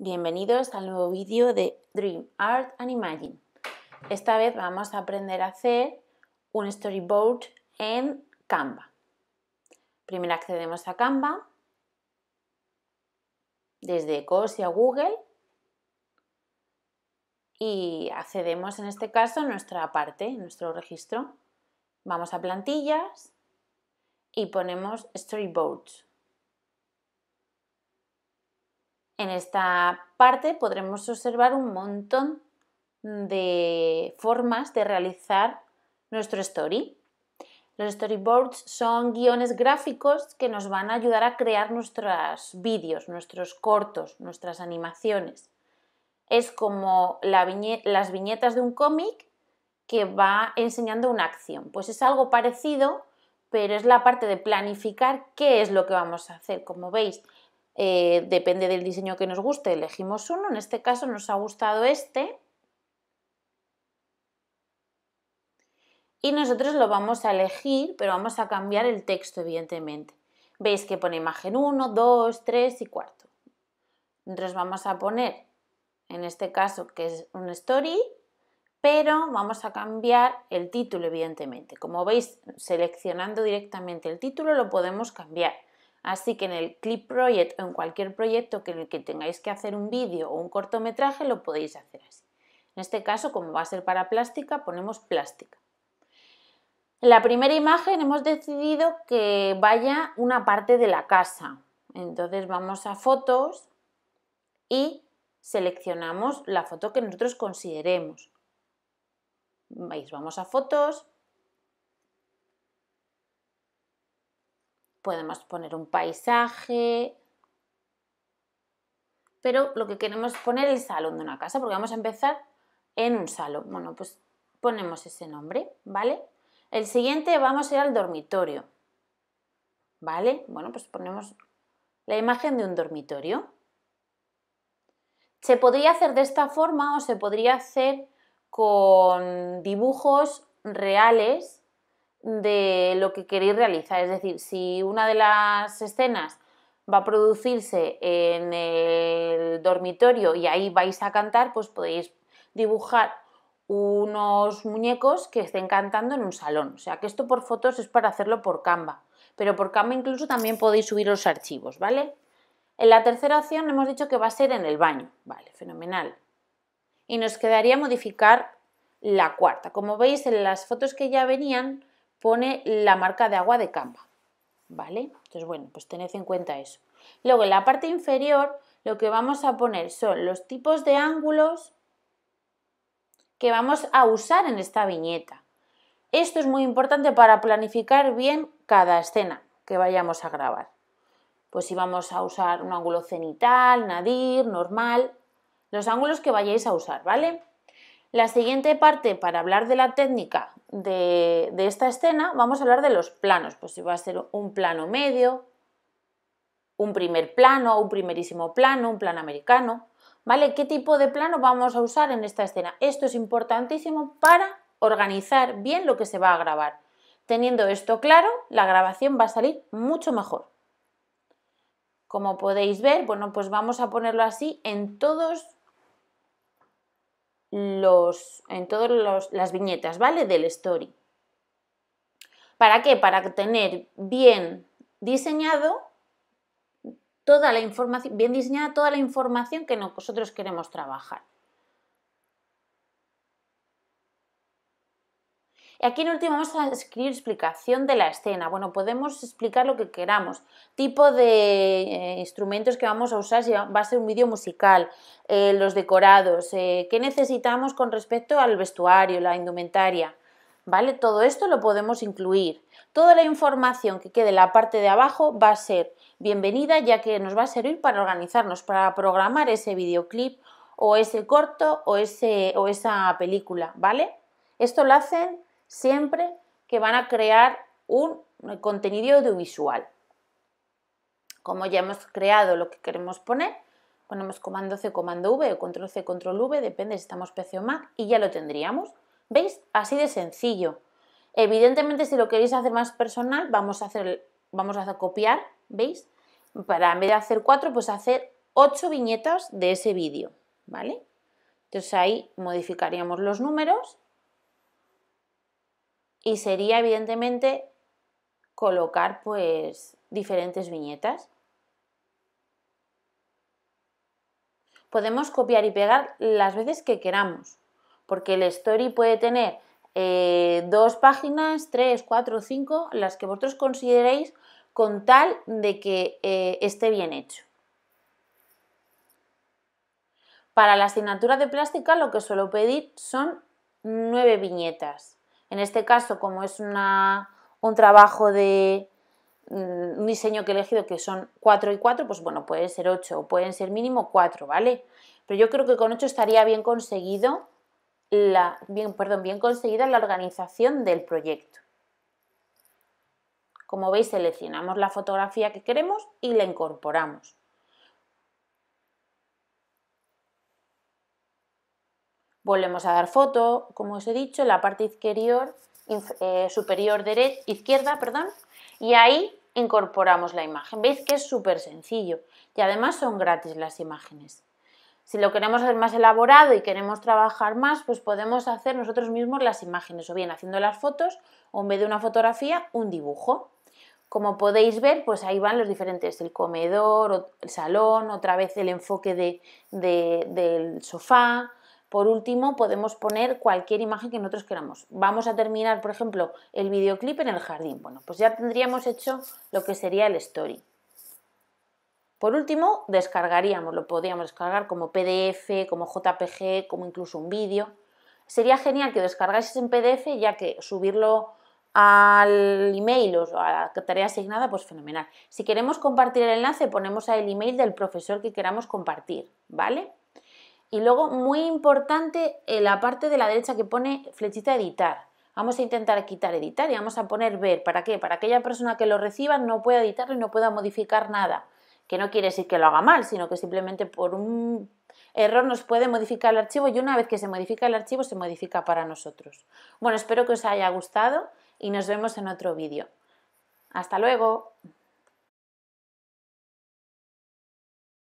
Bienvenidos al nuevo vídeo de Dream Art and Imagine. Esta vez vamos a aprender a hacer un storyboard en Canva. Primero accedemos a Canva desde Ecos Google y accedemos en este caso a nuestra parte, nuestro registro. Vamos a plantillas y ponemos storyboards. En esta parte podremos observar un montón de formas de realizar nuestro story. Los storyboards son guiones gráficos que nos van a ayudar a crear nuestros vídeos, nuestros cortos, nuestras animaciones. Es como las viñetas de un cómic que va enseñando una acción. Pues es algo parecido, pero es la parte de planificar qué es lo que vamos a hacer. Como veis, eh, depende del diseño que nos guste, elegimos uno, en este caso nos ha gustado este y nosotros lo vamos a elegir, pero vamos a cambiar el texto evidentemente. Veis que pone imagen 1, 2, 3 y 4. Entonces vamos a poner, en este caso, que es un story, pero vamos a cambiar el título, evidentemente. Como veis, seleccionando directamente el título lo podemos cambiar. Así que en el Clip Project o en cualquier proyecto que en el que tengáis que hacer un vídeo o un cortometraje lo podéis hacer así. En este caso, como va a ser para plástica, ponemos plástica. En la primera imagen hemos decidido que vaya una parte de la casa. Entonces vamos a fotos y seleccionamos la foto que nosotros consideremos. Vamos a fotos, podemos poner un paisaje, pero lo que queremos es poner el salón de una casa, porque vamos a empezar en un salón. Bueno, pues ponemos ese nombre, ¿vale? El siguiente vamos a ir al dormitorio, ¿vale? Bueno, pues ponemos la imagen de un dormitorio. Se podría hacer de esta forma o se podría hacer con dibujos reales de lo que queréis realizar. Es decir, si una de las escenas va a producirse en el dormitorio y ahí vais a cantar, pues podéis dibujar unos muñecos que estén cantando en un salón. O sea que esto por fotos es para hacerlo por Canva. Pero por Canva incluso también podéis subir los archivos, ¿vale? En la tercera opción hemos dicho que va a ser en el baño. Vale, fenomenal. Y nos quedaría modificar la cuarta. Como veis en las fotos que ya venían, pone la marca de agua de campa ¿vale? Entonces, bueno, pues tened en cuenta eso. Luego, en la parte inferior, lo que vamos a poner son los tipos de ángulos que vamos a usar en esta viñeta. Esto es muy importante para planificar bien cada escena que vayamos a grabar. Pues si vamos a usar un ángulo cenital, nadir, normal, los ángulos que vayáis a usar, ¿vale? La siguiente parte, para hablar de la técnica de, esta escena, vamos a hablar de los planos. Pues si va a ser un plano medio, un primer plano, un primerísimo plano, un plano americano. ¿Vale? ¿Qué tipo de plano vamos a usar en esta escena? Esto es importantísimo para organizar bien lo que se va a grabar. Teniendo esto claro, la grabación va a salir mucho mejor. Como podéis ver, bueno, pues vamos a ponerlo así en todos los, en todas las viñetas, ¿vale? Del story. ¿Para qué? Para tener bien diseñado toda la información, bien diseñada toda la información que nosotros queremos trabajar. Y Aquí en último vamos a escribir explicación de la escena. Bueno, podemos explicar lo que queramos, tipo de eh, instrumentos que vamos a usar, si va a ser un vídeo musical, eh, los decorados, eh, qué necesitamos con respecto al vestuario, la indumentaria. ¿Vale? Todo esto lo podemos incluir. Toda la información que quede en la parte de abajo va a ser bienvenida ya que nos va a servir para organizarnos, para programar ese videoclip o ese corto o, ese, o esa película, ¿vale? Esto lo hacen siempre que van a crear un contenido audiovisual. Como ya hemos creado lo que queremos poner, ponemos comando C, comando V o control C, control V, depende si estamos PC o Mac, y ya lo tendríamos. ¿Veis? Así de sencillo. Evidentemente, si lo queréis hacer más personal, vamos a hacer, vamos a copiar, ¿veis? Para en vez de hacer cuatro, pues hacer ocho viñetas de ese vídeo, ¿vale? Entonces ahí modificaríamos los números y sería evidentemente colocar pues diferentes viñetas. Podemos copiar y pegar las veces que queramos, porque el story puede tener eh, dos páginas, tres, cuatro, cinco, las que vosotros consideréis con tal de que eh, esté bien hecho. Para la asignatura de plástica lo que suelo pedir son nueve viñetas. En este caso, como es un trabajo de mm, un diseño que he elegido que son 4 y 4, pues bueno, puede ser 8 o pueden ser mínimo 4, ¿vale? Pero yo creo que con 8 estaría bien conseguido la, bien, perdón, bien conseguida la organización del proyecto. Como veis, seleccionamos la fotografía que queremos y la incorporamos. Volvemos a dar foto, como os he dicho, en la parte eh, superior derecha, izquierda, y ahí incorporamos la imagen. Veis que es súper sencillo y además son gratis las imágenes. Si lo queremos hacer más elaborado y queremos trabajar más, pues podemos hacer nosotros mismos las imágenes, o bien haciendo las fotos, o en vez de una fotografía, un dibujo. Como podéis ver, pues ahí van los diferentes, el comedor, el salón, otra vez el enfoque del sofá, por último, podemos poner cualquier imagen que nosotros queramos. Vamos a terminar, por ejemplo, el videoclip en el jardín. Bueno, pues ya tendríamos hecho lo que sería el story. Por último, descargaríamos, lo podríamos descargar como PDF, como JPG, como incluso un vídeo. Sería genial que descargáis en PDF, ya que subirlo al email o a la tarea asignada, pues fenomenal. Si queremos compartir el enlace, ponemos ahí el email del profesor que queramos compartir, ¿vale? Y luego, muy importante, eh, la parte de la derecha que pone flechita editar. Vamos a intentar quitar editar y vamos a poner ver. ¿Para qué? Para aquella persona que lo reciba no pueda editarlo y no pueda modificar nada. Que no quiere decir que lo haga mal, sino que simplemente por un error nos puede modificar el archivo y una vez que se modifica el archivo se modifica para nosotros. Bueno, espero que os haya gustado y nos vemos en otro vídeo. Hasta luego.